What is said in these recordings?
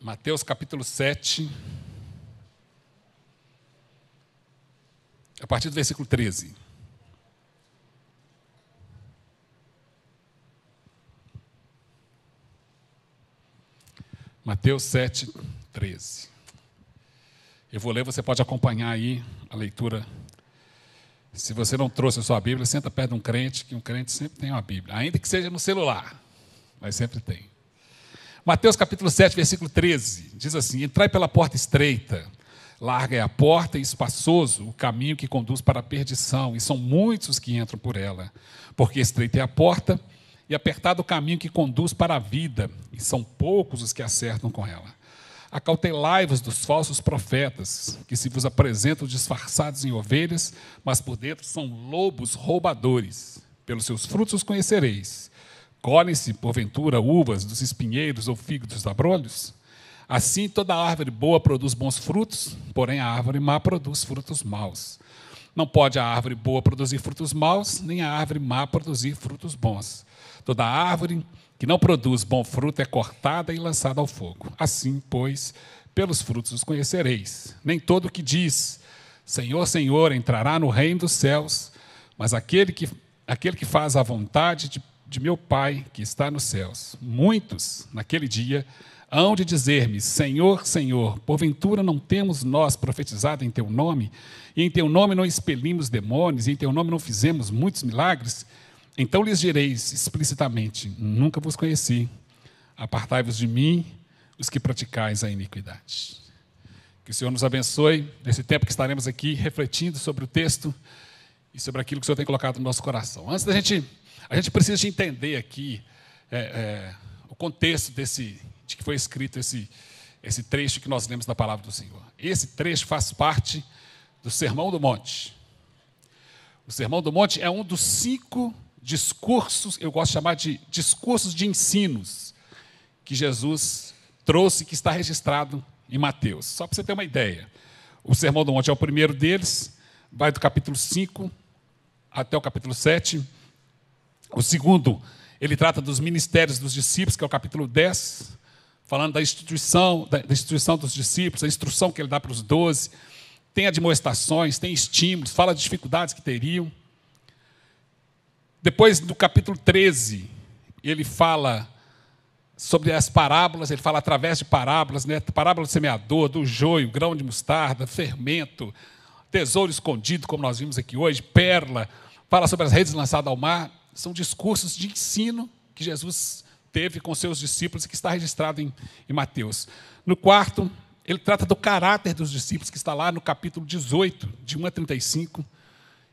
Mateus capítulo 7, a partir do versículo 13. Mateus 7, 13. Eu vou ler, você pode acompanhar aí a leitura. Se você não trouxe a sua Bíblia, senta perto de um crente, que um crente sempre tem uma Bíblia, ainda que seja no celular, mas sempre tem. Mateus capítulo 7, versículo 13, diz assim: Entrai pela porta estreita, larga é a porta e espaçoso o caminho que conduz para a perdição, e são muitos os que entram por ela, porque estreita é a porta e apertado o caminho que conduz para a vida, e são poucos os que acertam com ela. Acautelai-vos dos falsos profetas, que se vos apresentam disfarçados em ovelhas, mas por dentro são lobos roubadores. Pelos seus frutos os conhecereis. Colhem-se, porventura, uvas dos espinheiros ou figos dos abrolhos? Assim, toda árvore boa produz bons frutos, porém a árvore má produz frutos maus. Não pode a árvore boa produzir frutos maus, nem a árvore má produzir frutos bons. Toda árvore que não produz bom fruto é cortada e lançada ao fogo. Assim, pois, pelos frutos os conhecereis. Nem todo que diz, Senhor, Senhor, entrará no reino dos céus, mas aquele que, aquele que faz a vontade de de meu Pai que está nos céus. Muitos, naquele dia, hão de dizer-me: Senhor, Senhor, porventura não temos nós profetizado em teu nome? E em teu nome não expelimos demônios? E em teu nome não fizemos muitos milagres? Então lhes direis explicitamente: Nunca vos conheci. Apartai-vos de mim, os que praticais a iniquidade. Que o Senhor nos abençoe nesse tempo que estaremos aqui refletindo sobre o texto e sobre aquilo que o Senhor tem colocado no nosso coração. Antes da gente a gente precisa entender aqui é, é, o contexto desse, de que foi escrito esse, esse trecho que nós lemos da palavra do Senhor. Esse trecho faz parte do Sermão do Monte. O Sermão do Monte é um dos cinco discursos, eu gosto de chamar de discursos de ensinos, que Jesus trouxe, que está registrado em Mateus. Só para você ter uma ideia. O Sermão do Monte é o primeiro deles, vai do capítulo 5 até o capítulo 7. O segundo, ele trata dos ministérios dos discípulos, que é o capítulo 10, falando da instituição, da, instituição dos discípulos, a instrução que ele dá para os doze. Tem admoestações, tem estímulos, fala de dificuldades que teriam. Depois, no capítulo 13, ele fala sobre as parábolas, ele fala através de parábolas, né? parábola do semeador, do joio, grão de mostarda, fermento, tesouro escondido, como nós vimos aqui hoje, perla. fala sobre as redes lançadas ao mar. São discursos de ensino que Jesus teve com seus discípulos que está registrado em, em Mateus. No quarto, ele trata do caráter dos discípulos, que está lá no capítulo 18, de 1 a 35.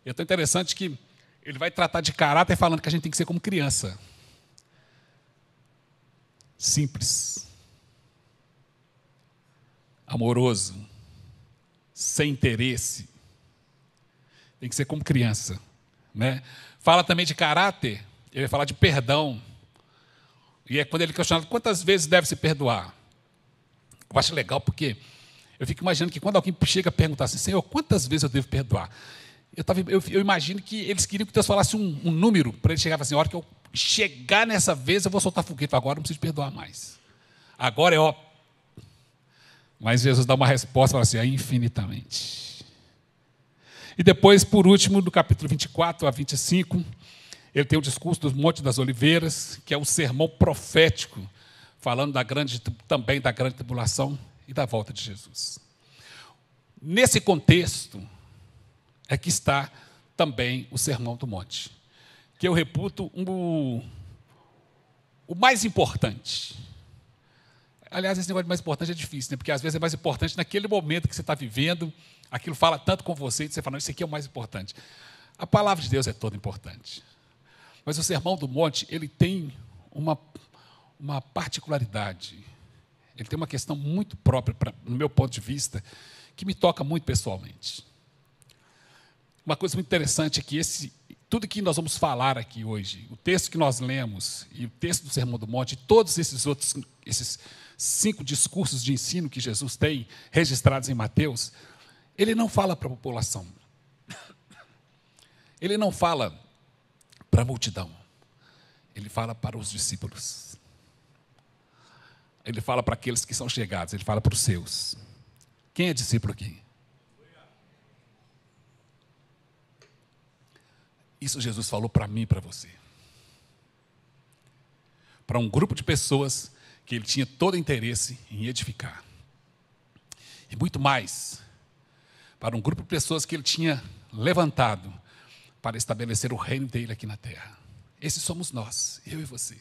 E é tão interessante que ele vai tratar de caráter falando que a gente tem que ser como criança. Simples. Amoroso. Sem interesse. Tem que ser como criança. Né? Fala também de caráter, ele fala falar de perdão. E é quando ele é questionado quantas vezes deve se perdoar. Eu acho legal porque eu fico imaginando que quando alguém chega a perguntar assim, Senhor, quantas vezes eu devo perdoar? Eu, tava, eu, eu imagino que eles queriam que Deus falasse um, um número para ele chegar e falar assim: a hora que eu chegar nessa vez, eu vou soltar foguete. Agora não preciso perdoar mais. Agora é ó. Mas Jesus dá uma resposta, fala assim: é infinitamente. E depois, por último, do capítulo 24 a 25, ele tem o discurso do Monte das Oliveiras, que é um sermão profético, falando da grande, também da grande tribulação e da volta de Jesus. Nesse contexto é que está também o Sermão do Monte, que eu reputo um, o mais importante. Aliás, esse negócio de mais importante é difícil, né? porque às vezes é mais importante naquele momento que você está vivendo, Aquilo fala tanto com você que você fala, não, isso aqui é o mais importante. A palavra de Deus é toda importante. Mas o Sermão do Monte, ele tem uma, uma particularidade. Ele tem uma questão muito própria, pra, no meu ponto de vista, que me toca muito pessoalmente. Uma coisa muito interessante é que esse, tudo que nós vamos falar aqui hoje, o texto que nós lemos, e o texto do Sermão do Monte, e todos esses outros, esses cinco discursos de ensino que Jesus tem registrados em Mateus, ele não fala para a população. Ele não fala para a multidão. Ele fala para os discípulos. Ele fala para aqueles que são chegados, ele fala para os seus. Quem é discípulo aqui? Isso Jesus falou para mim e para você. Para um grupo de pessoas que ele tinha todo interesse em edificar. E muito mais, para um grupo de pessoas que ele tinha levantado para estabelecer o reino dele aqui na terra. Esses somos nós, eu e você.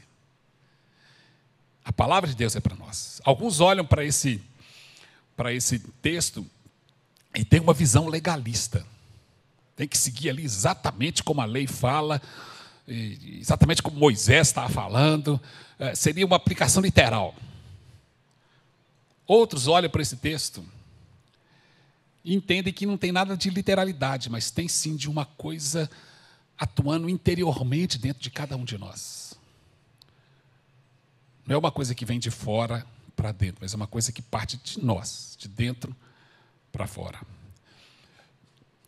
A palavra de Deus é para nós. Alguns olham para esse para esse texto e têm uma visão legalista. Tem que seguir ali exatamente como a lei fala, exatamente como Moisés estava falando. É, seria uma aplicação literal. Outros olham para esse texto e entendem que não tem nada de literalidade, mas tem sim de uma coisa atuando interiormente dentro de cada um de nós. Não é uma coisa que vem de fora para dentro, mas é uma coisa que parte de nós, de dentro para fora.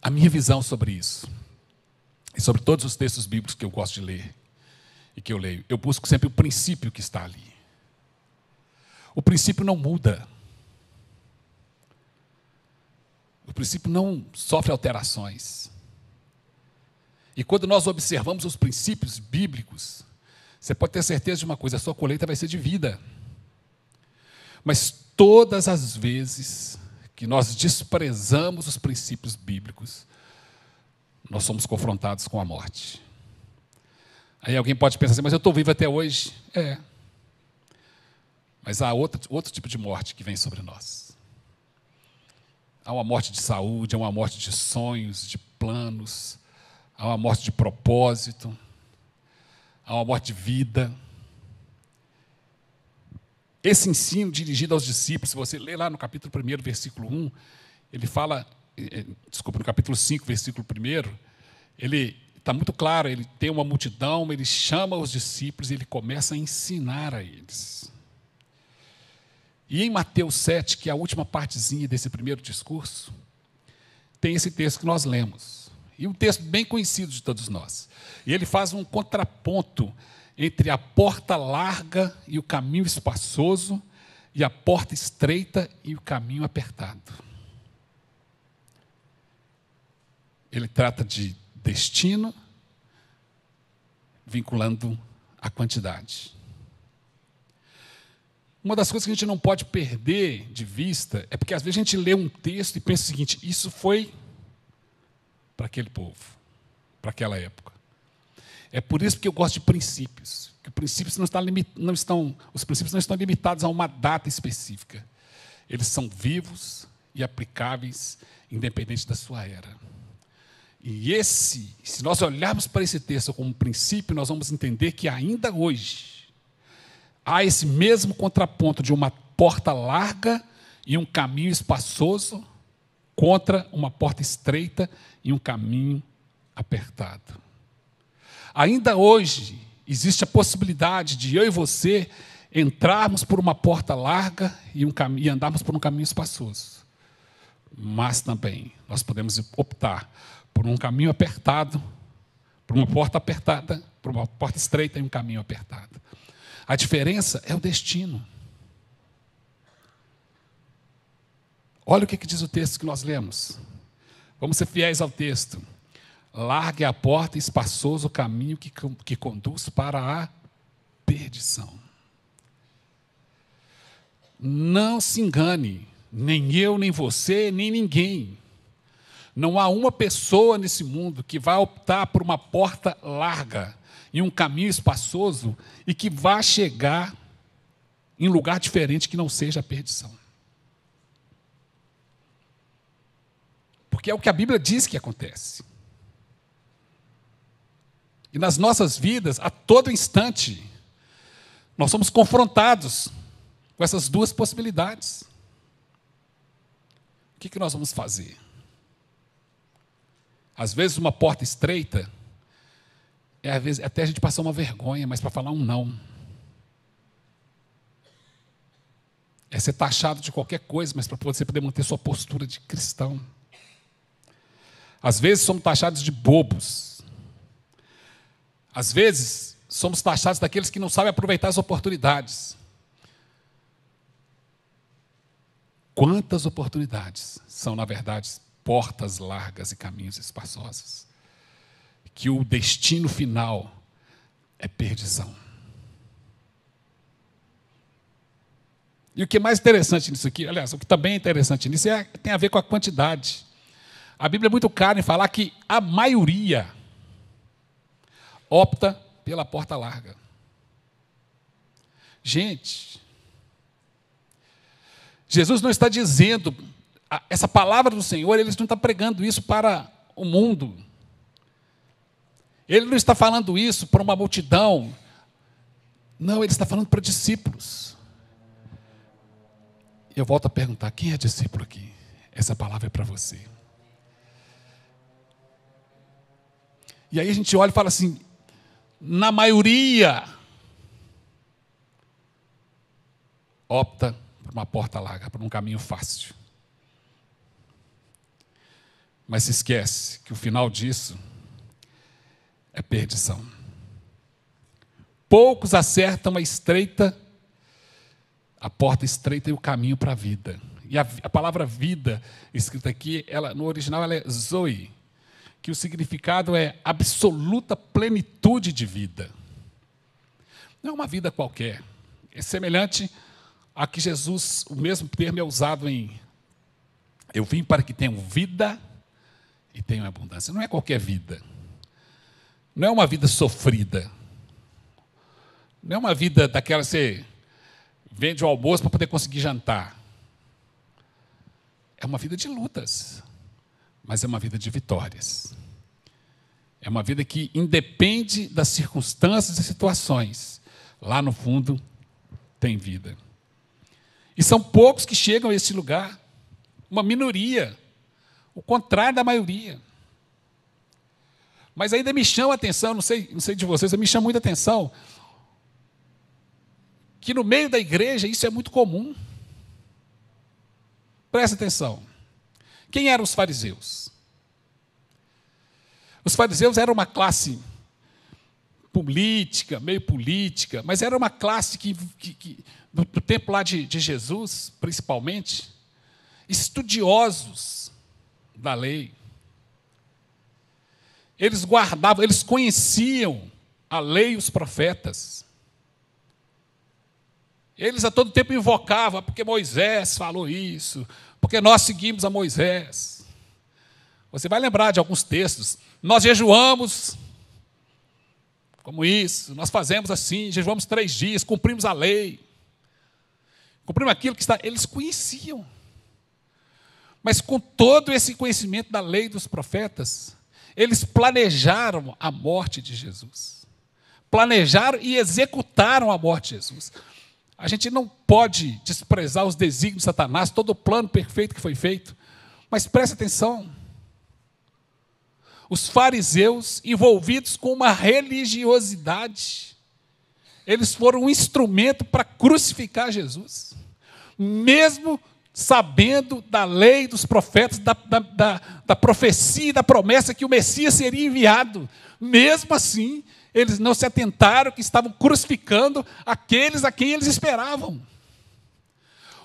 A minha visão sobre isso, e sobre todos os textos bíblicos que eu gosto de ler e que eu leio, eu busco sempre o princípio que está ali. O princípio não muda. princípio não sofre alterações. E quando nós observamos os princípios bíblicos, você pode ter certeza de uma coisa: a sua colheita vai ser de vida. Mas todas as vezes que nós desprezamos os princípios bíblicos, nós somos confrontados com a morte. Aí alguém pode pensar assim, mas eu estou vivo até hoje. É. Mas há outro, outro tipo de morte que vem sobre nós. Há uma morte de saúde, há uma morte de sonhos, de planos, há uma morte de propósito, há uma morte de vida. Esse ensino dirigido aos discípulos, se você ler lá no capítulo 1, versículo 1, ele fala, eh, eh, desculpa, no capítulo 5, versículo 1, ele está muito claro, ele tem uma multidão, ele chama os discípulos e ele começa a ensinar a eles. E em Mateus 7, que é a última partezinha desse primeiro discurso, tem esse texto que nós lemos. E um texto bem conhecido de todos nós. E ele faz um contraponto entre a porta larga e o caminho espaçoso, e a porta estreita e o caminho apertado. Ele trata de destino, vinculando a quantidade. Uma das coisas que a gente não pode perder de vista é porque às vezes a gente lê um texto e pensa o seguinte: isso foi para aquele povo, para aquela época. É por isso que eu gosto de princípios. Que princípios não estão, não estão, os princípios não estão limitados a uma data específica. Eles são vivos e aplicáveis, independente da sua era. E esse, se nós olharmos para esse texto como princípio, nós vamos entender que ainda hoje há esse mesmo contraponto de uma porta larga e um caminho espaçoso contra uma porta estreita e um caminho apertado. Ainda hoje existe a possibilidade de eu e você entrarmos por uma porta larga e, um e andarmos por um caminho espaçoso. Mas também nós podemos optar por um caminho apertado, por uma porta apertada, por uma porta estreita e um caminho apertado. A diferença é o destino. Olha o que, que diz o texto que nós lemos. Vamos ser fiéis ao texto. Largue a porta e espaçoso o caminho que, que conduz para a perdição. Não se engane, nem eu, nem você, nem ninguém. Não há uma pessoa nesse mundo que vai optar por uma porta larga em um caminho espaçoso e que vá chegar em lugar diferente que não seja a perdição. Porque é o que a Bíblia diz que acontece. E nas nossas vidas, a todo instante, nós somos confrontados com essas duas possibilidades. O que, que nós vamos fazer? Às vezes, uma porta estreita é às vezes até a gente passar uma vergonha, mas para falar um não. É ser taxado tá de qualquer coisa, mas para você poder manter sua postura de cristão. Às vezes somos taxados de bobos. Às vezes somos taxados daqueles que não sabem aproveitar as oportunidades. Quantas oportunidades são, na verdade, portas largas e caminhos espaçosos? que o destino final é perdição. E o que é mais interessante nisso aqui, aliás, o que também é interessante nisso é, tem a ver com a quantidade. A Bíblia é muito clara em falar que a maioria opta pela porta larga. Gente, Jesus não está dizendo, essa palavra do Senhor, ele não está pregando isso para o mundo. Ele não está falando isso para uma multidão. Não, ele está falando para discípulos. Eu volto a perguntar: quem é discípulo aqui? Essa palavra é para você. E aí a gente olha e fala assim: na maioria, opta por uma porta larga, por um caminho fácil. Mas se esquece que o final disso é perdição. Poucos acertam a estreita, a porta estreita e o caminho para a vida. E a, a, palavra vida, escrita aqui, ela no original ela é zoe, que o significado é absoluta plenitude de vida. Não é uma vida qualquer. É semelhante a que Jesus, o mesmo termo é usado em eu vim para que tenham vida e tenham abundância. Não é qualquer vida. Não é uma vida sofrida. Não é uma vida daquela que você vende o almoço para poder conseguir jantar. É uma vida de lutas, mas é uma vida de vitórias. É uma vida que independe das circunstâncias e situações. Lá no fundo, tem vida. E são poucos que chegam a esse lugar. Uma minoria. O contrário da maioria. Mas ainda me chama a atenção, não sei, não sei de vocês, mas me chama muita atenção que no meio da igreja isso é muito comum. Presta atenção. Quem eram os fariseus? Os fariseus eram uma classe política, meio política, mas era uma classe que, que, que do, do, tempo lá de, de Jesus, principalmente, estudiosos da lei eles guardavam, eles conheciam a lei e os profetas. Eles a todo tempo invocavam, ah, porque Moisés falou isso, porque nós seguimos a Moisés. Você vai lembrar de alguns textos. Nós jejuamos, como isso, nós fazemos assim, jejuamos três dias, cumprimos a lei, cumprimos aquilo que está. Eles conheciam. Mas com todo esse conhecimento da lei dos profetas, eles planejaram a morte de Jesus. Planejaram e executaram a morte de Jesus. A gente não pode desprezar os desígnios de Satanás, todo o plano perfeito que foi feito. Mas preste atenção. Os fariseus envolvidos com uma religiosidade, eles foram um instrumento para crucificar Jesus. Mesmo sabendo da lei, dos profetas, da, da, da, da profecia e da promessa que o Messias seria enviado. Mesmo assim, eles não se atentaram que estavam crucificando aqueles a quem eles esperavam.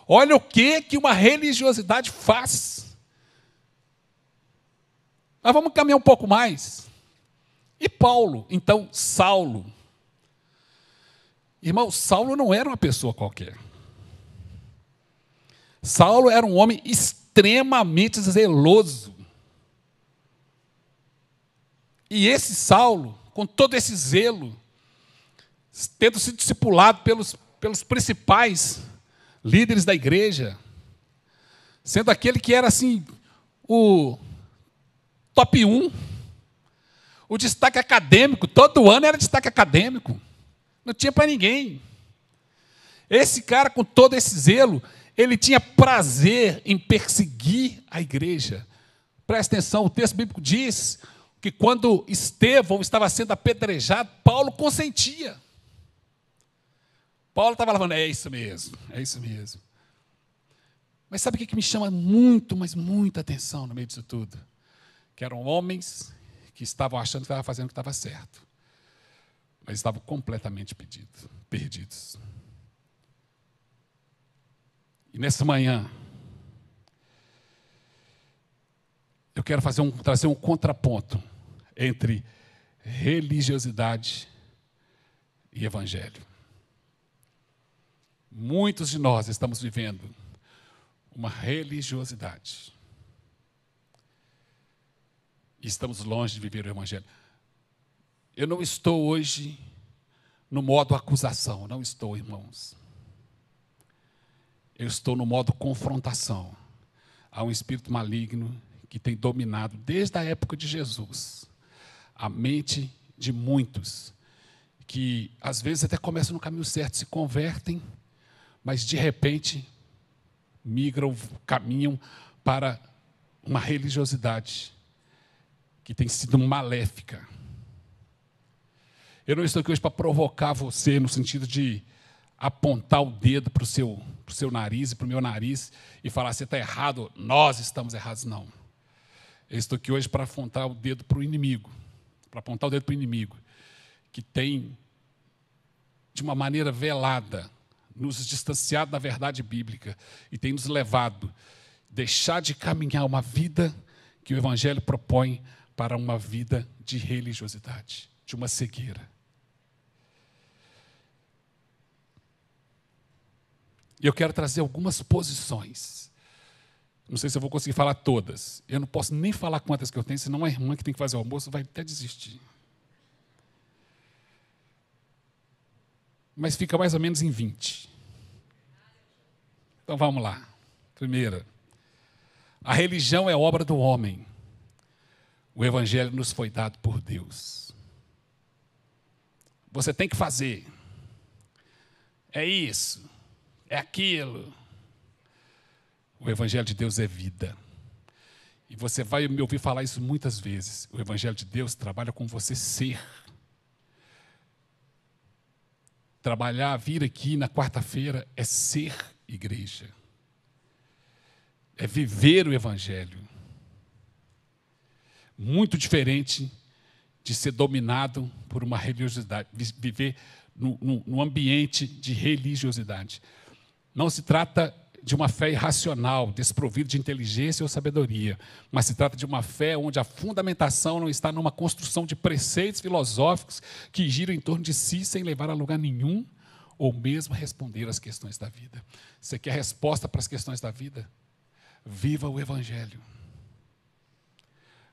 Olha o que, que uma religiosidade faz. Mas vamos caminhar um pouco mais. E Paulo, então Saulo. Irmão, Saulo não era uma pessoa qualquer. Saulo era um homem extremamente zeloso. E esse Saulo, com todo esse zelo, tendo sido discipulado pelos, pelos principais líderes da igreja, sendo aquele que era assim o top 1, o destaque acadêmico, todo ano era destaque acadêmico. Não tinha para ninguém. Esse cara com todo esse zelo, ele tinha prazer em perseguir a igreja. Presta atenção, o texto bíblico diz que quando Estevão estava sendo apedrejado, Paulo consentia. Paulo estava falando, é isso mesmo, é isso mesmo. Mas sabe o que me chama muito, mas muita atenção no meio disso tudo? Que eram homens que estavam achando que estavam fazendo o que estava certo, mas estavam completamente perdidos. E nessa manhã, eu quero fazer um, trazer um contraponto entre religiosidade e evangelho. Muitos de nós estamos vivendo uma religiosidade. E estamos longe de viver o evangelho. Eu não estou hoje no modo acusação, não estou, irmãos. Eu estou no modo confrontação a um espírito maligno que tem dominado desde a época de Jesus a mente de muitos que às vezes até começam no caminho certo, se convertem, mas de repente migram, caminham para uma religiosidade que tem sido maléfica. Eu não estou aqui hoje para provocar você no sentido de apontar o dedo para o seu para o seu nariz e para o meu nariz e falar: você está errado, nós estamos errados. Não. Eu estou aqui hoje para apontar o dedo para o inimigo, para apontar o dedo para o inimigo, que tem, de uma maneira velada, nos distanciado da verdade bíblica e tem nos levado a deixar de caminhar uma vida que o Evangelho propõe para uma vida de religiosidade, de uma cegueira. E eu quero trazer algumas posições. Não sei se eu vou conseguir falar todas. Eu não posso nem falar quantas que eu tenho, senão a irmã que tem que fazer o almoço vai até desistir. Mas fica mais ou menos em 20. Então vamos lá. Primeira. A religião é obra do homem. O evangelho nos foi dado por Deus. Você tem que fazer. É isso é aquilo. O Evangelho de Deus é vida. E você vai me ouvir falar isso muitas vezes. O Evangelho de Deus trabalha com você ser. Trabalhar, vir aqui na quarta-feira é ser igreja. É viver o Evangelho. Muito diferente de ser dominado por uma religiosidade, viver num no ambiente de religiosidade. Não se trata de uma fé irracional, desprovida de inteligência ou sabedoria, mas se trata de uma fé onde a fundamentação não está numa construção de preceitos filosóficos que giram em torno de si sem levar a lugar nenhum ou mesmo responder às questões da vida. Você quer resposta para as questões da vida? Viva o Evangelho.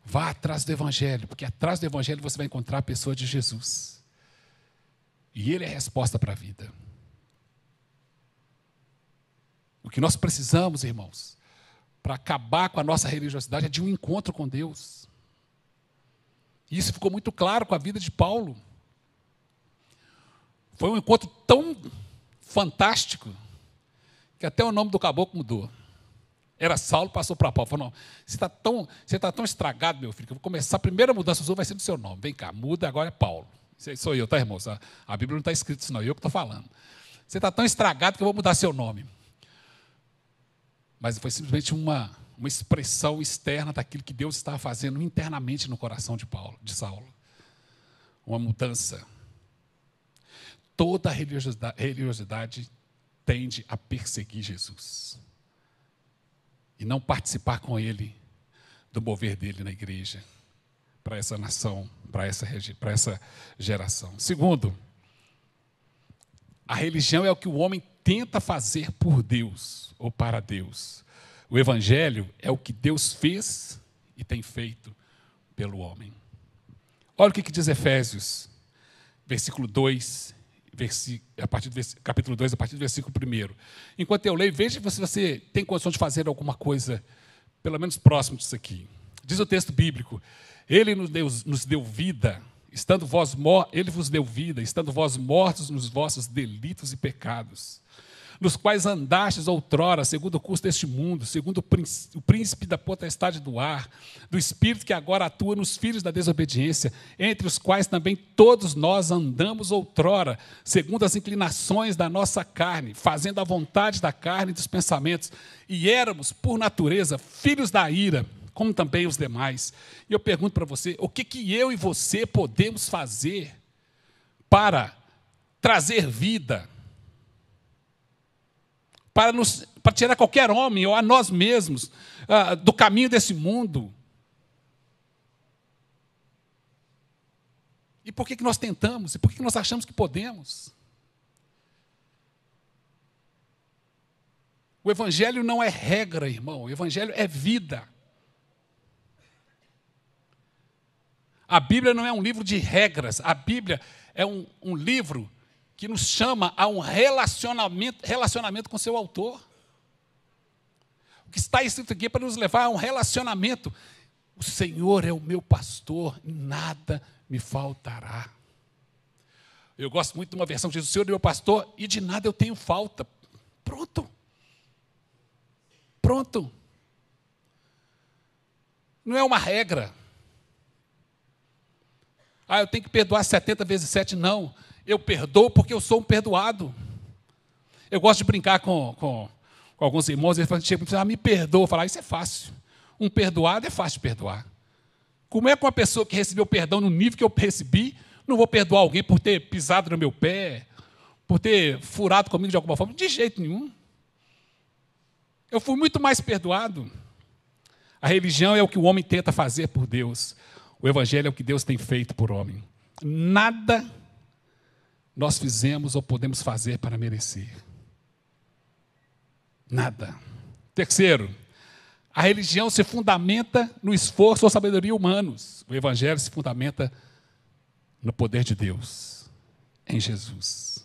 Vá atrás do Evangelho, porque atrás do Evangelho você vai encontrar a pessoa de Jesus. E ele é a resposta para a vida. O que nós precisamos, irmãos, para acabar com a nossa religiosidade é de um encontro com Deus. Isso ficou muito claro com a vida de Paulo. Foi um encontro tão fantástico que até o nome do caboclo mudou. Era Saulo, passou para Paulo. Falou: não, você está tão, você tá tão estragado, meu filho, que eu vou começar a primeira mudança sua, vai ser do seu nome. Vem cá, muda, agora é Paulo. Isso sou eu, tá, irmãos? A, Bíblia não está escrita isso, não, é eu que estou falando. Você está tão estragado que eu vou mudar seu nome mas foi simplesmente uma, uma expressão externa daquilo que Deus estava fazendo internamente no coração de Paulo, de Saulo. Uma mudança. Toda religiosidade, religiosidade tende a perseguir Jesus e não participar com ele do mover dele na igreja, para essa nação, para essa, para essa geração. Segundo, a religião é o que o homem tenta fazer por Deus ou para Deus. O Evangelho é o que Deus fez e tem feito pelo homem. Olha o que, diz Efésios, versículo 2, versi, a partir do, capítulo 2, a partir do versículo 1. Enquanto eu leio, veja se você tem condição de fazer alguma coisa, pelo menos próximo disso aqui. Diz o texto bíblico: Ele nos deu, nos deu vida Estando vós ele vos deu vida, estando vós mortos nos vossos delitos e pecados, nos quais andastes outrora, segundo o curso deste mundo, segundo o príncipe da potestade do ar, do espírito que agora atua nos filhos da desobediência, entre os quais também todos nós andamos outrora, segundo as inclinações da nossa carne, fazendo a vontade da carne e dos pensamentos, e éramos, por natureza, filhos da ira como também os demais. E eu pergunto para você: o que, que eu e você podemos fazer para trazer vida? Para, nos, para tirar qualquer homem ou a nós mesmos ah, do caminho desse mundo? E por que, que nós tentamos? E por que, que nós achamos que podemos? O Evangelho não é regra, irmão. O Evangelho é vida. A Bíblia não é um livro de regras, a Bíblia é um, um livro que nos chama a um relacionamento, relacionamento com seu autor. O que está escrito aqui é para nos levar a um relacionamento. O Senhor é o meu pastor, nada me faltará. Eu gosto muito de uma versão de Jesus, o Senhor é meu pastor, e de nada eu tenho falta. Pronto. Pronto. Não é uma regra. Ah, eu tenho que perdoar 70 vezes 7. Não. Eu perdoo porque eu sou um perdoado. Eu gosto de brincar com, com, com alguns irmãos, eles falam, tipo, ah, me perdoa. Falar, ah, isso é fácil. Um perdoado é fácil de perdoar. Como é que uma pessoa que recebeu perdão no nível que eu recebi, não vou perdoar alguém por ter pisado no meu pé, por ter furado comigo de alguma forma? De jeito nenhum. Eu fui muito mais perdoado. A religião é o que o homem tenta fazer por Deus. O Evangelho é o que Deus tem feito por homem. Nada nós fizemos ou podemos fazer para merecer. Nada. Terceiro, a religião se fundamenta no esforço ou sabedoria humanos. O Evangelho se fundamenta no poder de Deus, em Jesus.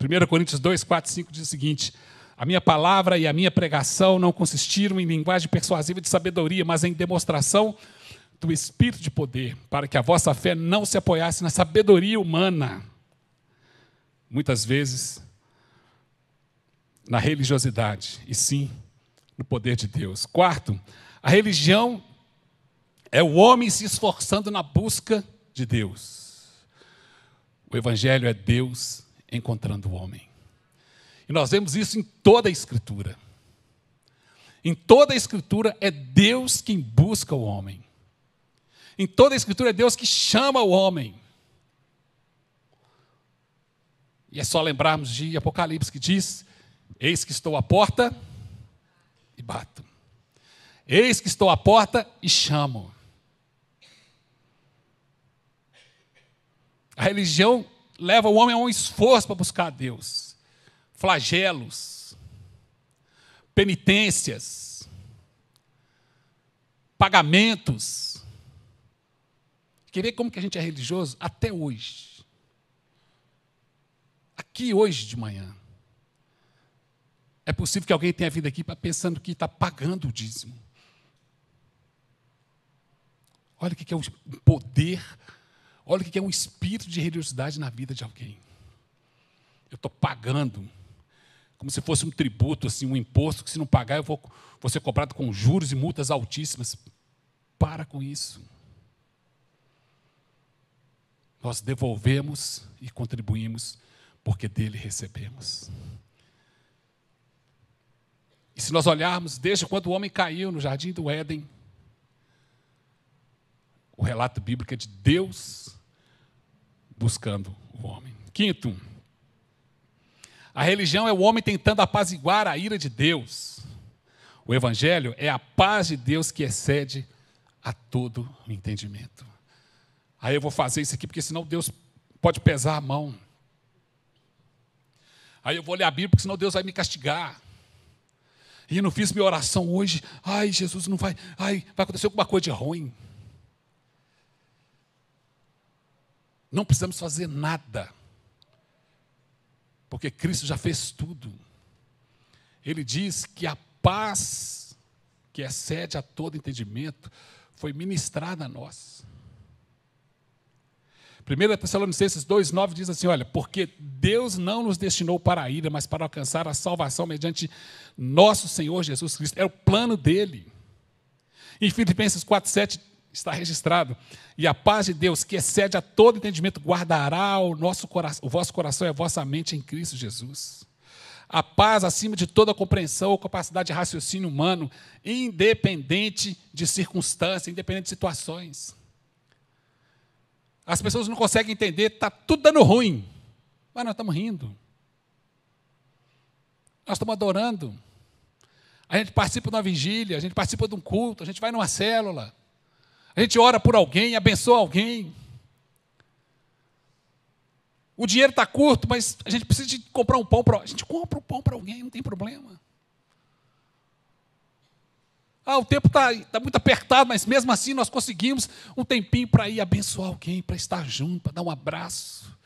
1 Coríntios 2, 4, 5 diz o seguinte: a minha palavra e a minha pregação não consistiram em linguagem persuasiva de sabedoria, mas em demonstração do Espírito de poder, para que a vossa fé não se apoiasse na sabedoria humana. Muitas vezes, na religiosidade, e sim no poder de Deus. Quarto, a religião é o homem se esforçando na busca de Deus. O Evangelho é Deus encontrando o homem. E nós vemos isso em toda a Escritura. Em toda a Escritura é Deus quem busca o homem. Em toda a Escritura é Deus que chama o homem. E é só lembrarmos de Apocalipse que diz: Eis que estou à porta e bato. Eis que estou à porta e chamo. A religião leva o homem a um esforço para buscar a Deus flagelos, penitências, pagamentos. Quer ver como que a gente é religioso? Até hoje. Aqui hoje de manhã. É possível que alguém tenha vindo aqui pensando que está pagando o dízimo. Olha o que é o poder, olha o que é um espírito de religiosidade na vida de alguém. Eu estou pagando como se fosse um tributo, assim, um imposto, que se não pagar eu vou, vou ser cobrado com juros e multas altíssimas. Para com isso. Nós devolvemos e contribuímos porque dele recebemos. E se nós olharmos desde quando o homem caiu no jardim do Éden, o relato bíblico é de Deus buscando o homem. Quinto, a religião é o homem tentando apaziguar a ira de Deus. O Evangelho é a paz de Deus que excede a todo entendimento. Aí eu vou fazer isso aqui, porque senão Deus pode pesar a mão. Aí eu vou ler a Bíblia, porque senão Deus vai me castigar. E eu não fiz minha oração hoje. Ai, Jesus, não vai. Ai, vai acontecer alguma coisa de ruim. Não precisamos fazer nada porque Cristo já fez tudo. Ele diz que a paz que excede a todo entendimento foi ministrada a nós. 1 Tessalonicenses 2,9 diz assim: Olha, porque Deus não nos destinou para a ira, mas para alcançar a salvação mediante nosso Senhor Jesus Cristo. É o plano dele. Em Filipenses 4,7 está registrado. E a paz de Deus, que excede a todo entendimento, guardará o, nosso coração, o vosso coração e a vossa mente em Cristo Jesus. A paz acima de toda compreensão ou capacidade de raciocínio humano, independente de circunstância, independente de situações. As pessoas não conseguem entender, está tudo dando ruim, mas nós estamos rindo. Nós estamos adorando. A gente participa de uma vigília, a gente participa de um culto, a gente vai numa célula a gente ora por alguém, abençoa alguém. O dinheiro está curto, mas a gente precisa de comprar um pão para. A gente compra um pão para alguém, não tem problema. Ah, o tempo está tá muito apertado, mas mesmo assim nós conseguimos um tempinho para ir abençoar alguém, para estar junto, para dar um abraço.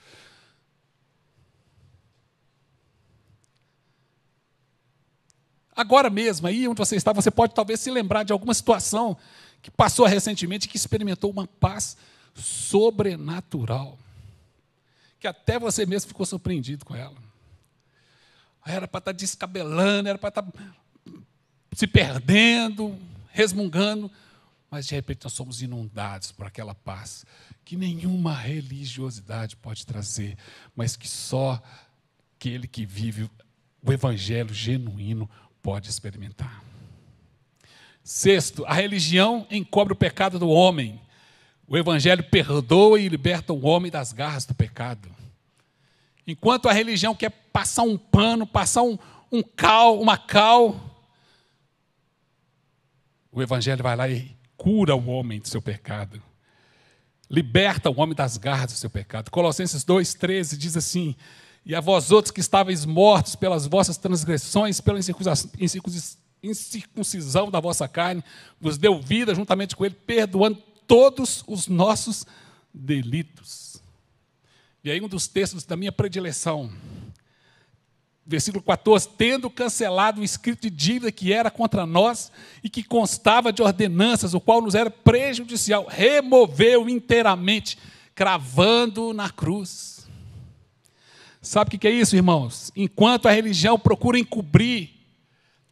Agora mesmo, aí onde você está, você pode talvez se lembrar de alguma situação que passou recentemente, que experimentou uma paz sobrenatural, que até você mesmo ficou surpreendido com ela. Era para estar tá descabelando, era para estar tá se perdendo, resmungando, mas de repente nós somos inundados por aquela paz que nenhuma religiosidade pode trazer, mas que só aquele que vive o evangelho genuíno pode experimentar. Sexto, a religião encobre o pecado do homem. O Evangelho perdoa e liberta o homem das garras do pecado. Enquanto a religião quer passar um pano, passar um, um cal, uma cal, o Evangelho vai lá e cura o homem do seu pecado. Liberta o homem das garras do seu pecado. Colossenses 2,13 diz assim: E a vós outros que estáveis mortos pelas vossas transgressões, pela incircuncisão incircuncisão da vossa carne, vos deu vida juntamente com Ele, perdoando todos os nossos delitos. E aí, um dos textos da minha predileção, versículo 14: Tendo cancelado o escrito de dívida que era contra nós e que constava de ordenanças, o qual nos era prejudicial, removeu inteiramente, cravando na cruz. Sabe o que é isso, irmãos? Enquanto a religião procura encobrir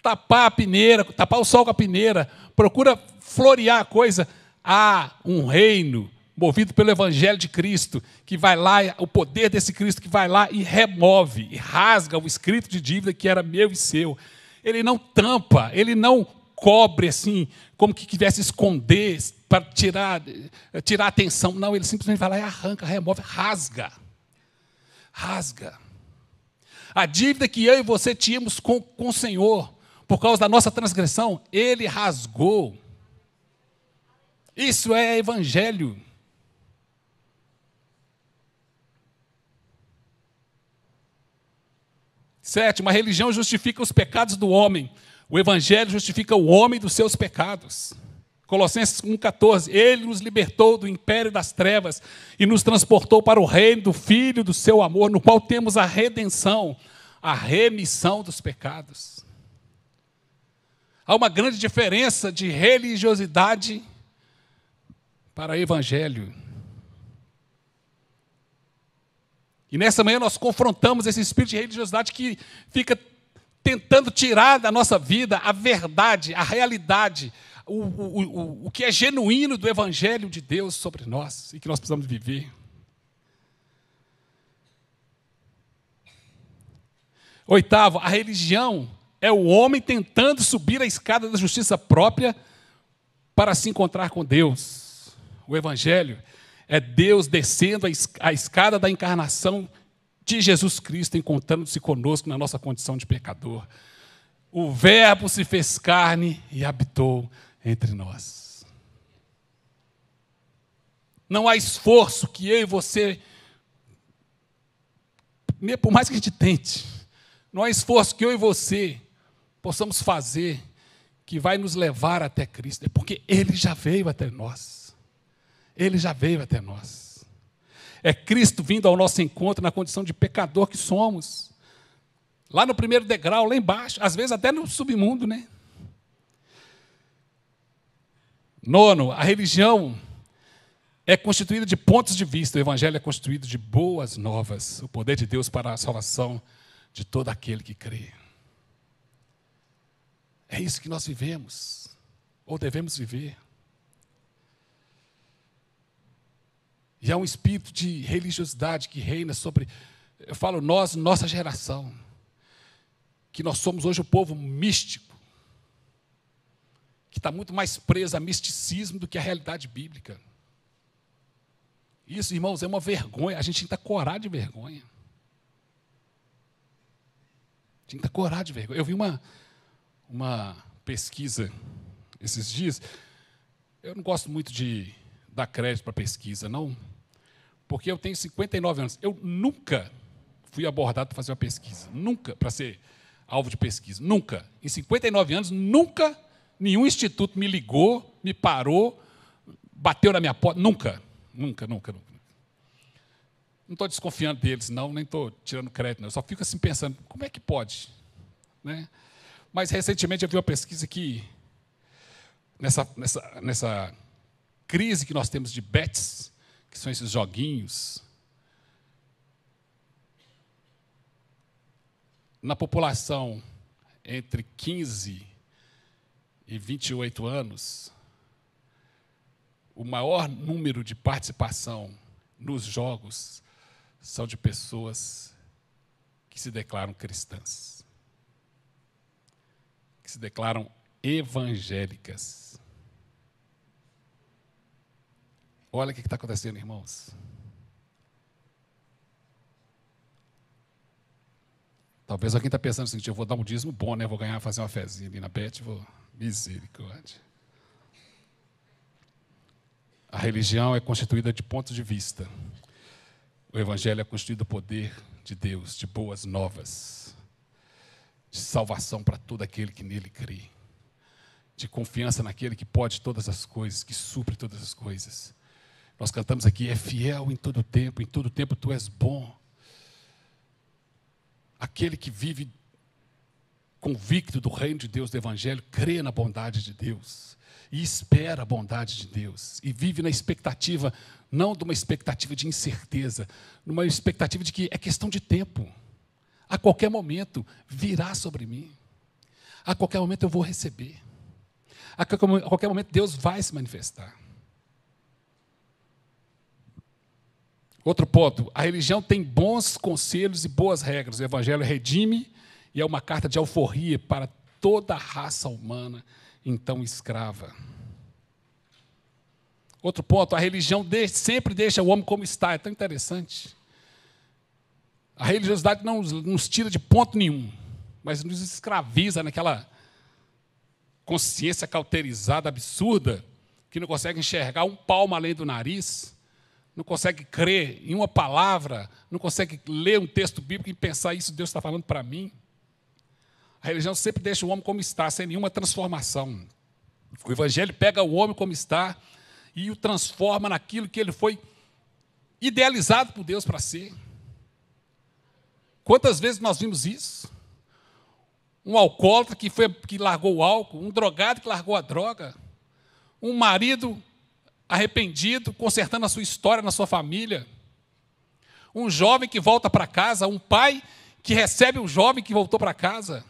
tapar a peneira, tapar o sol com a peneira, procura florear a coisa. Há um reino movido pelo Evangelho de Cristo, que vai lá, o poder desse Cristo que vai lá e remove, e rasga o escrito de dívida que era meu e seu. Ele não tampa, ele não cobre assim, como que quisesse esconder para tirar, tirar atenção. Não, ele simplesmente vai lá e arranca, remove, rasga. Rasga. A dívida que eu e você tínhamos com, com o Senhor, por causa da nossa transgressão, ele rasgou. Isso é evangelho. Sétimo, a religião justifica os pecados do homem. O evangelho justifica o homem dos seus pecados. Colossenses 1,14. Ele nos libertou do império das trevas e nos transportou para o reino do Filho do seu amor, no qual temos a redenção, a remissão dos pecados. Há uma grande diferença de religiosidade para evangelho. E nessa manhã nós confrontamos esse espírito de religiosidade que fica tentando tirar da nossa vida a verdade, a realidade, o, o, o, o que é genuíno do Evangelho de Deus sobre nós e que nós precisamos viver. Oitavo, a religião é o homem tentando subir a escada da justiça própria para se encontrar com Deus. O Evangelho é Deus descendo a escada da encarnação de Jesus Cristo, encontrando-se conosco na nossa condição de pecador. O Verbo se fez carne e habitou entre nós. Não há esforço que eu e você, né, por mais que a gente tente, não há esforço que eu e você possamos fazer que vai nos levar até Cristo, é porque Ele já veio até nós. Ele já veio até nós. É Cristo vindo ao nosso encontro na condição de pecador que somos. Lá no primeiro degrau, lá embaixo, às vezes até no submundo, né? Nono, a religião é constituída de pontos de vista, o evangelho é constituído de boas novas, o poder de Deus para a salvação de todo aquele que crê. É isso que nós vivemos, ou devemos viver. E há um espírito de religiosidade que reina sobre, eu falo nós, nossa geração, que nós somos hoje o povo místico, que está muito mais preso a misticismo do que a realidade bíblica. Isso, irmãos, é uma vergonha, a gente tem que estar corado de vergonha. Tem que estar corado de vergonha. Eu vi uma, uma pesquisa esses dias. Eu não gosto muito de dar crédito para pesquisa, não, porque eu tenho 59 anos. Eu nunca fui abordado para fazer uma pesquisa, nunca, para ser alvo de pesquisa, nunca. Em 59 anos, nunca nenhum instituto me ligou, me parou, bateu na minha porta, nunca, nunca, nunca, nunca. Não estou desconfiando deles, não, nem estou tirando crédito, não. Eu só fico assim pensando, como é que pode? Né? Mas recentemente eu vi uma pesquisa que, nessa, nessa, nessa crise que nós temos de bets, que são esses joguinhos, na população entre 15 e 28 anos, o maior número de participação nos jogos são de pessoas que se declaram cristãs que se declaram evangélicas. Olha o que está acontecendo, irmãos. Talvez alguém está pensando assim, eu vou dar um dízimo bom, né? Vou ganhar, fazer uma fezinha ali na Bet, vou. Misericórdia. A religião é constituída de pontos de vista. O evangelho é constituído do poder de Deus, de boas novas de salvação para todo aquele que nele crê, de confiança naquele que pode todas as coisas, que supre todas as coisas. Nós cantamos aqui: é fiel em todo tempo, em todo tempo tu és bom. Aquele que vive convicto do reino de Deus, do Evangelho, crê na bondade de Deus e espera a bondade de Deus e vive na expectativa, não de uma expectativa de incerteza, numa expectativa de que é questão de tempo. A qualquer momento virá sobre mim. A qualquer momento eu vou receber. A qualquer momento Deus vai se manifestar. Outro ponto, a religião tem bons conselhos e boas regras. O Evangelho redime e é uma carta de alforria para toda a raça humana, então escrava. Outro ponto, a religião sempre deixa o homem como está. É tão interessante. A religiosidade não nos tira de ponto nenhum, mas nos escraviza naquela consciência cauterizada, absurda, que não consegue enxergar um palmo além do nariz, não consegue crer em uma palavra, não consegue ler um texto bíblico e pensar isso Deus está falando para mim. A religião sempre deixa o homem como está, sem nenhuma transformação. O evangelho pega o homem como está e o transforma naquilo que ele foi idealizado por Deus para ser. Quantas vezes nós vimos isso? Um alcoólatra que, foi, que largou o álcool, um drogado que largou a droga, um marido arrependido, consertando a sua história na sua família, um jovem que volta para casa, um pai que recebe um jovem que voltou para casa.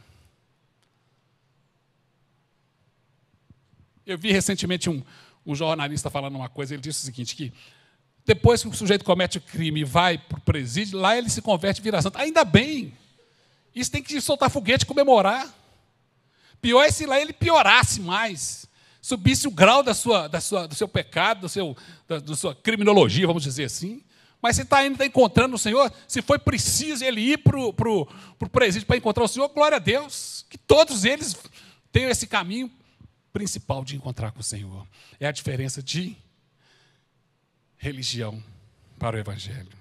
Eu vi recentemente um, um jornalista falando uma coisa, ele disse o seguinte, que depois que o sujeito comete o crime e vai para o presídio, lá ele se converte e vira santo. Ainda bem. Isso tem que soltar foguete e comemorar. Pior é se lá ele piorasse mais. Subisse o grau da sua, da sua, do seu pecado, do da, sua criminologia, vamos dizer assim. Mas se está ainda tá encontrando o Senhor, se foi preciso ele ir para o pro, pro presídio para encontrar o Senhor, glória a Deus. Que todos eles tenham esse caminho principal de encontrar com o Senhor. É a diferença de religião para o Evangelho.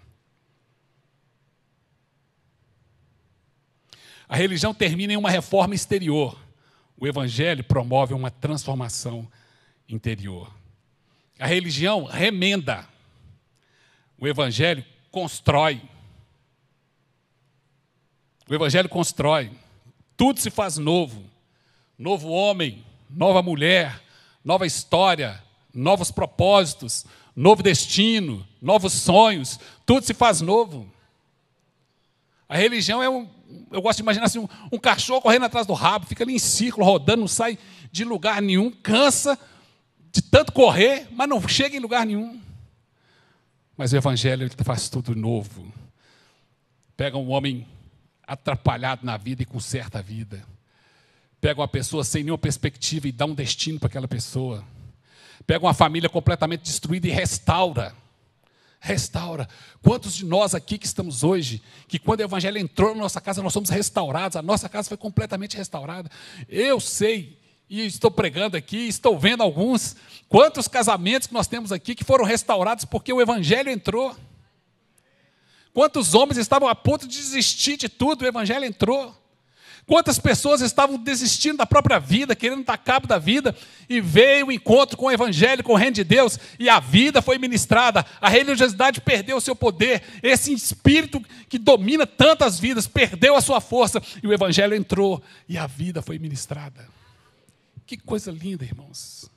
A religião termina em uma reforma exterior. O Evangelho promove uma transformação interior. A religião remenda. O Evangelho constrói. O Evangelho constrói. Tudo se faz novo. Novo homem, nova mulher, nova história, novos propósitos, novo destino, novos sonhos, tudo se faz novo. A religião é um, eu gosto de imaginar assim, um, um cachorro correndo atrás do rabo, fica ali em círculo, rodando, não sai de lugar nenhum, cansa de tanto correr, mas não chega em lugar nenhum. Mas o Evangelho ele faz tudo novo. Pega um homem atrapalhado na vida e conserta a vida. Pega uma pessoa sem nenhuma perspectiva e dá um destino para aquela pessoa pega uma família completamente destruída e restaura. Restaura. Quantos de nós aqui que estamos hoje, que quando o Evangelho entrou na nossa casa, nós somos restaurados, a nossa casa foi completamente restaurada. Eu sei, e estou pregando aqui, estou vendo alguns, quantos casamentos que nós temos aqui que foram restaurados porque o Evangelho entrou. Quantos homens estavam a ponto de desistir de tudo, o Evangelho entrou. Quantas pessoas estavam desistindo da própria vida, querendo dar cabo da vida, e veio o um encontro com o Evangelho, com o reino de Deus, e a vida foi ministrada, a religiosidade perdeu o seu poder, esse espírito que domina tantas vidas perdeu a sua força, e o Evangelho entrou, e a vida foi ministrada. Que coisa linda, irmãos.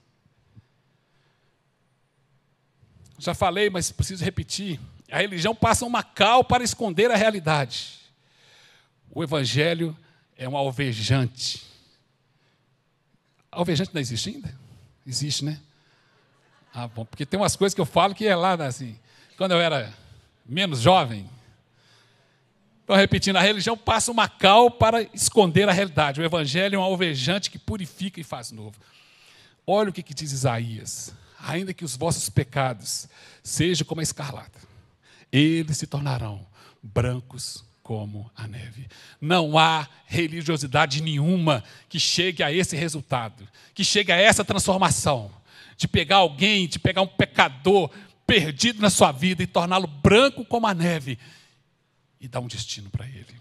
Já falei, mas preciso repetir. A religião passa uma cal para esconder a realidade. O Evangelho é um alvejante. Alvejante não existe ainda? Existe, né? Ah, bom, porque tem umas coisas que eu falo que é lá né, assim. Quando eu era menos jovem, então, repetindo, a religião passa uma cal para esconder a realidade. O evangelho é um alvejante que purifica e faz novo. Olha o que, que diz Isaías: ainda que os vossos pecados sejam como a escarlata, eles se tornarão brancos como a neve. Não há religiosidade nenhuma que chegue a esse resultado, que chegue a essa transformação, de pegar alguém, de pegar um pecador perdido na sua vida e torná-lo branco como a neve e dar um destino para ele.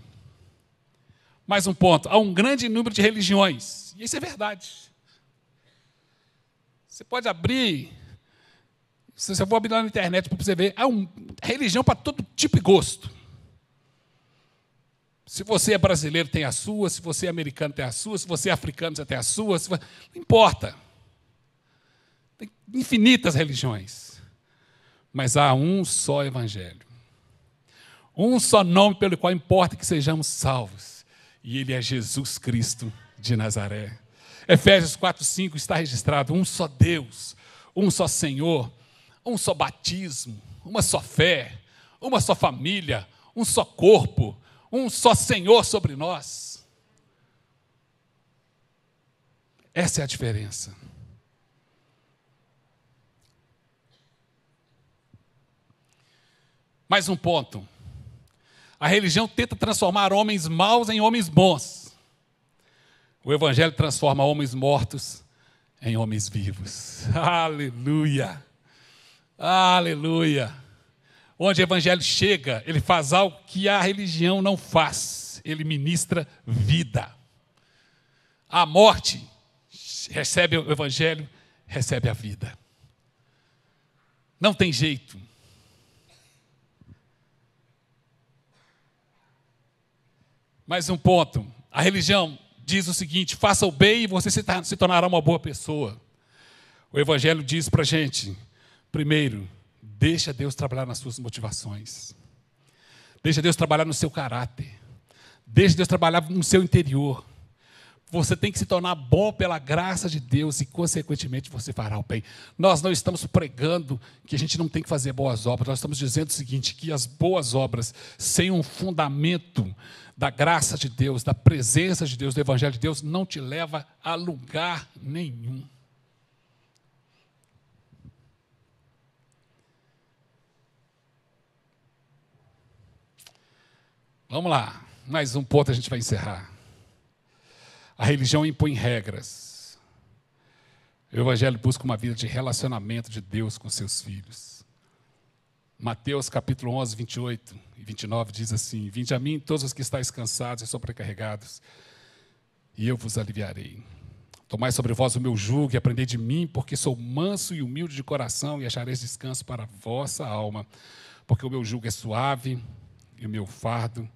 Mais um ponto: há um grande número de religiões, e isso é verdade. Você pode abrir se você for abrir na internet para você ver, há um, religião para todo tipo e gosto. Se você é brasileiro, tem a sua. Se você é americano, tem a sua. Se você é africano, você tem a sua. Não importa. Tem infinitas religiões. Mas há um só evangelho. Um só nome pelo qual importa que sejamos salvos. E ele é Jesus Cristo de Nazaré. Efésios 5 está registrado: um só Deus, um só Senhor, um só batismo, uma só fé, uma só família, um só corpo um só Senhor sobre nós. Essa é a diferença. Mais um ponto. A religião tenta transformar homens maus em homens bons. O Evangelho transforma homens mortos em homens vivos. Aleluia! Aleluia! onde o evangelho chega, ele faz algo que a religião não faz. Ele ministra vida. A morte recebe o evangelho, recebe a vida. Não tem jeito. Mais um ponto. A religião diz o seguinte: faça o bem e você se tornará uma boa pessoa. O Evangelho diz para a gente: primeiro, Deixa Deus trabalhar nas suas motivações. Deixa Deus trabalhar no seu caráter. Deixa Deus trabalhar no seu interior. Você tem que se tornar bom pela graça de Deus e, consequentemente, você fará o bem. Nós não estamos pregando que a gente não tem que fazer boas obras. Nós estamos dizendo o seguinte: que as boas obras, sem um fundamento da graça de Deus, da presença de Deus, do Evangelho de Deus, não te leva a lugar nenhum. Vamos lá, mais um ponto a gente vai encerrar. A religião impõe regras. O Evangelho busca uma vida de relacionamento de Deus com seus filhos. Mateus capítulo 11, 28 e 29 diz assim: Vinde a mim todos os que estáis cansados e sobrecarregados, e eu vos aliviarei. Tomai sobre vós o meu jugo e aprendei de mim, porque sou manso e humilde de coração, e achareis descanso para a vossa alma, porque o meu jugo é suave e o meu fardo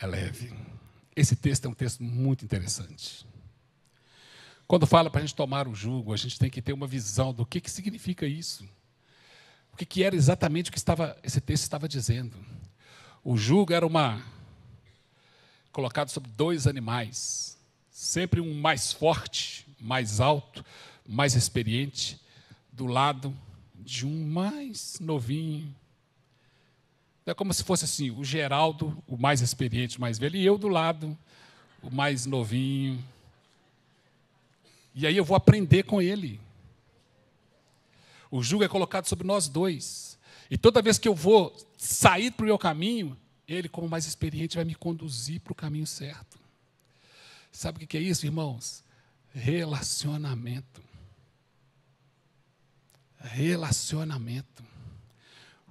é leve. Esse texto é um texto muito interessante. Quando fala para a gente tomar o jugo, a gente tem que ter uma visão do que, que significa isso. O que, que era exatamente o que estava, esse texto estava dizendo. O jugo era uma colocado sobre dois animais, sempre um mais forte, mais alto, mais experiente, do lado de um mais novinho, é como se fosse assim, o Geraldo, o mais experiente, o mais velho, e eu do lado, o mais novinho. E aí eu vou aprender com ele. O jugo é colocado sobre nós dois. E toda vez que eu vou sair para o meu caminho, ele, como mais experiente, vai me conduzir para o caminho certo. Sabe o que é isso, irmãos? Relacionamento. Relacionamento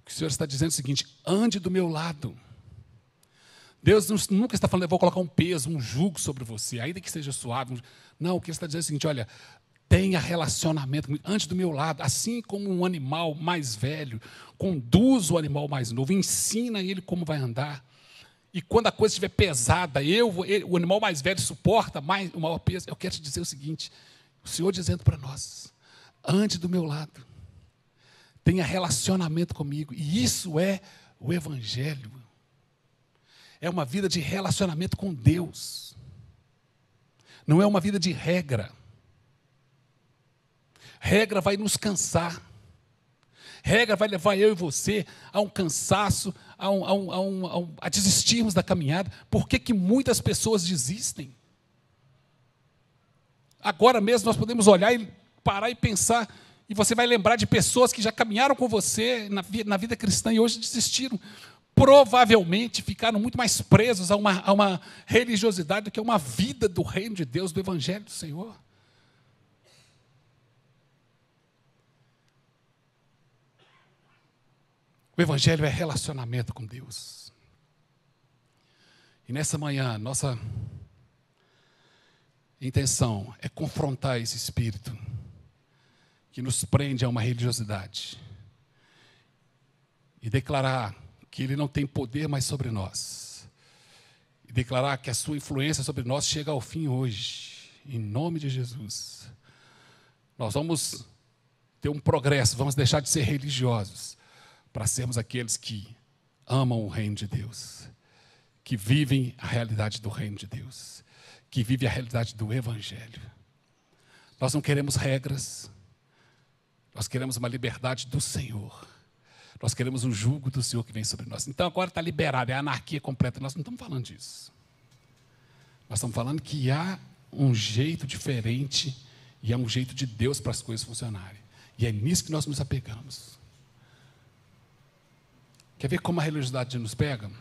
que o Senhor está dizendo o seguinte: ande do meu lado. Deus nunca está falando, eu vou colocar um peso, um jugo sobre você, ainda que seja suave. Não, o que ele está dizendo é o seguinte: olha, tenha relacionamento ande antes do meu lado, assim como um animal mais velho conduz o animal mais novo, ensina ele como vai andar. E quando a coisa estiver pesada, eu, ele, o animal mais velho suporta mais o maior peso. Eu quero te dizer o seguinte: o Senhor dizendo para nós, ande do meu lado tenha relacionamento comigo. E isso é o Evangelho. É uma vida de relacionamento com Deus. Não é uma vida de regra. Regra vai nos cansar. Regra vai levar eu e você a um cansaço, a, um, a, um, a, um, a desistirmos da caminhada. Por que, que muitas pessoas desistem? Agora mesmo nós podemos olhar e parar e pensar e você vai lembrar de pessoas que já caminharam com você na, na vida cristã e hoje desistiram. Provavelmente ficaram muito mais presos a uma, a uma religiosidade do que a uma vida do reino de Deus, do evangelho do Senhor. O Evangelho é relacionamento com Deus. E nessa manhã, nossa intenção é confrontar esse espírito que nos prende a uma religiosidade e declarar que ele não tem poder mais sobre nós e declarar que a sua influência sobre nós chega ao fim hoje, em nome de Jesus. Nós vamos ter um progresso, vamos deixar de ser religiosos para sermos aqueles que amam o reino de Deus, que vivem a realidade do reino de Deus, que vivem a realidade do evangelho. Nós não queremos regras, nós queremos uma liberdade do Senhor. Nós queremos um jugo do Senhor que vem sobre nós. Então agora está liberado, é a anarquia completa. Nós não estamos falando disso. Nós estamos falando que há um jeito diferente e há um jeito de Deus para as coisas funcionarem. E é nisso que nós nos apegamos. Quer ver como a religiosidade nos pega?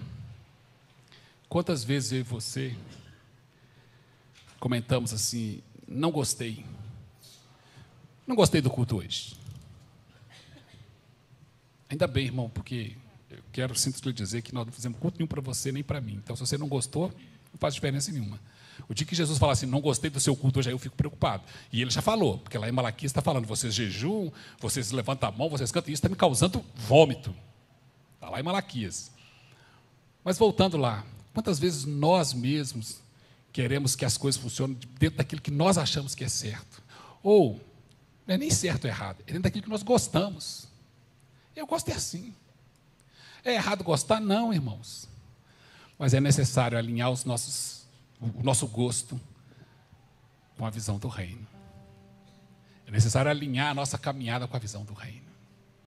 Quantas vezes eu e você comentamos assim: não gostei, não gostei do culto hoje. Ainda bem, irmão, porque eu quero sinto lhe dizer que nós não fizemos culto nenhum para você nem para mim. Então, se você não gostou, não faz diferença nenhuma. O dia que Jesus fala assim, não gostei do seu culto hoje, aí eu fico preocupado. E ele já falou, porque lá em Malaquias está falando, vocês jejuam, vocês levantam a mão, vocês cantam, e isso está me causando vômito. Está lá em Malaquias. Mas voltando lá, quantas vezes nós mesmos queremos que as coisas funcionem dentro daquilo que nós achamos que é certo? Ou não é nem certo ou errado, é dentro daquilo que nós gostamos. Eu gosto é assim. É errado gostar? Não, irmãos. Mas é necessário alinhar os nossos, o nosso gosto com a visão do reino. É necessário alinhar a nossa caminhada com a visão do reino.